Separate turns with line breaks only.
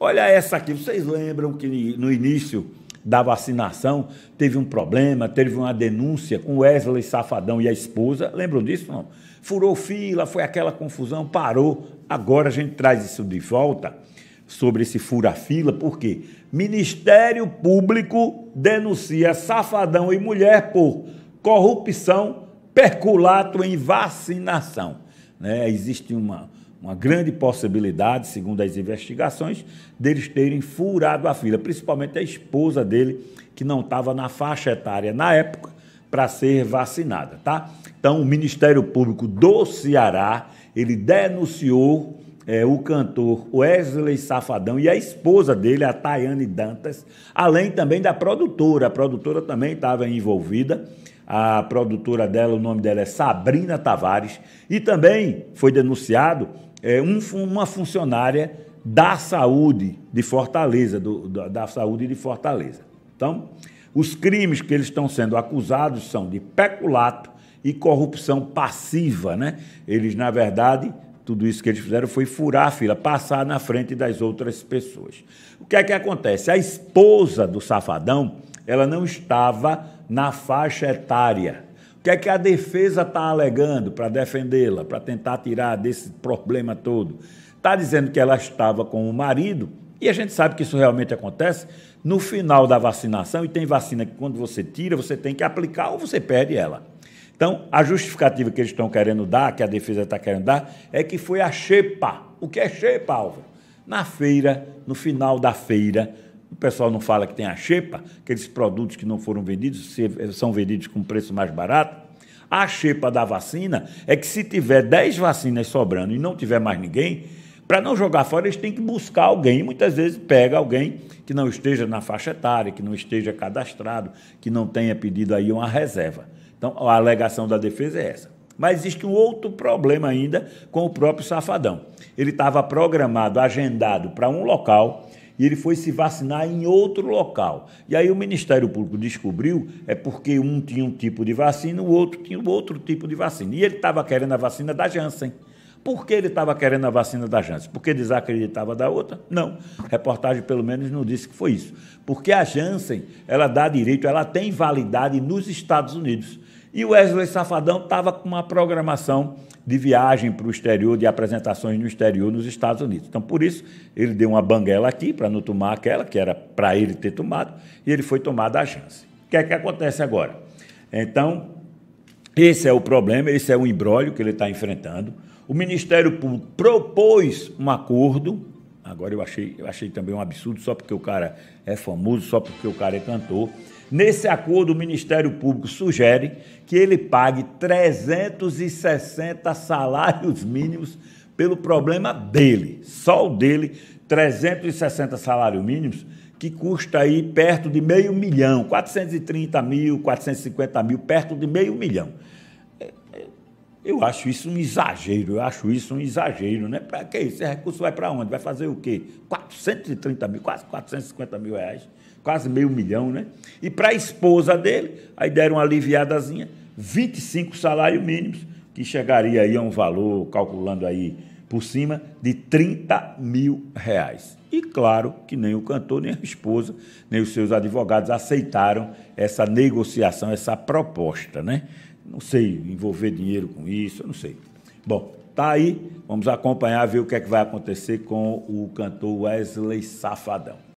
Olha essa aqui, vocês lembram que no início da vacinação teve um problema, teve uma denúncia com Wesley Safadão e a esposa, lembram disso não? Furou fila, foi aquela confusão, parou. Agora a gente traz isso de volta sobre esse fura-fila, porque Ministério Público denuncia Safadão e mulher por corrupção, perculato em vacinação. Né? Existe uma, uma grande possibilidade, segundo as investigações, deles terem furado a fila, principalmente a esposa dele, que não estava na faixa etária na época para ser vacinada, tá? Então, o Ministério Público do Ceará, ele denunciou é, o cantor Wesley Safadão e a esposa dele, a Tayane Dantas, além também da produtora. A produtora também estava envolvida. A produtora dela, o nome dela é Sabrina Tavares, e também foi denunciado é, um, uma funcionária da saúde de Fortaleza, do, da, da saúde de Fortaleza. Então, os crimes que eles estão sendo acusados são de peculato e corrupção passiva, né? Eles, na verdade, tudo isso que eles fizeram foi furar a fila, passar na frente das outras pessoas. O que é que acontece? A esposa do safadão, ela não estava na faixa etária que é que a defesa está alegando para defendê-la, para tentar tirar desse problema todo? Está dizendo que ela estava com o marido, e a gente sabe que isso realmente acontece no final da vacinação, e tem vacina que quando você tira, você tem que aplicar ou você perde ela. Então, a justificativa que eles estão querendo dar, que a defesa está querendo dar, é que foi a xepa. O que é xepa, Álvaro? Na feira, no final da feira, o pessoal não fala que tem a xepa, aqueles produtos que não foram vendidos, eh, são vendidos com preço mais barato. A xepa da vacina é que se tiver 10 vacinas sobrando e não tiver mais ninguém, para não jogar fora, eles têm que buscar alguém. Muitas vezes pega alguém que não esteja na faixa etária, que não esteja cadastrado, que não tenha pedido aí uma reserva. Então, a alegação da defesa é essa. Mas existe um outro problema ainda com o próprio Safadão. Ele estava programado, agendado para um local, e ele foi se vacinar em outro local. E aí o Ministério Público descobriu é porque um tinha um tipo de vacina, o outro tinha outro tipo de vacina. E ele estava querendo a vacina da Janssen. Por que ele estava querendo a vacina da Janssen? Porque desacreditava da outra? Não. A reportagem, pelo menos, não disse que foi isso. Porque a Janssen, ela dá direito, ela tem validade nos Estados Unidos. E o Wesley Safadão estava com uma programação de viagem para o exterior, de apresentações no exterior nos Estados Unidos. Então, por isso, ele deu uma banguela aqui para não tomar aquela, que era para ele ter tomado, e ele foi tomado a chance. O que é que acontece agora? Então, esse é o problema, esse é o embrólio que ele está enfrentando. O Ministério Público propôs um acordo Agora eu achei, eu achei também um absurdo só porque o cara é famoso, só porque o cara é cantor. Nesse acordo, o Ministério Público sugere que ele pague 360 salários mínimos pelo problema dele, só o dele, 360 salários mínimos, que custa aí perto de meio milhão, 430 mil, 450 mil, perto de meio milhão. É, é, eu acho isso um exagero, eu acho isso um exagero, né? Para que isso? Esse recurso vai para onde? Vai fazer o quê? 430 mil, quase 450 mil reais, quase meio milhão, né? E para a esposa dele, aí deram uma aliviadazinha, 25 salários mínimos, que chegaria aí a um valor, calculando aí por cima, de 30 mil reais. E claro que nem o cantor, nem a esposa, nem os seus advogados aceitaram essa negociação, essa proposta, né? Não sei envolver dinheiro com isso, eu não sei. Bom, tá aí, vamos acompanhar, ver o que é que vai acontecer com o cantor Wesley Safadão.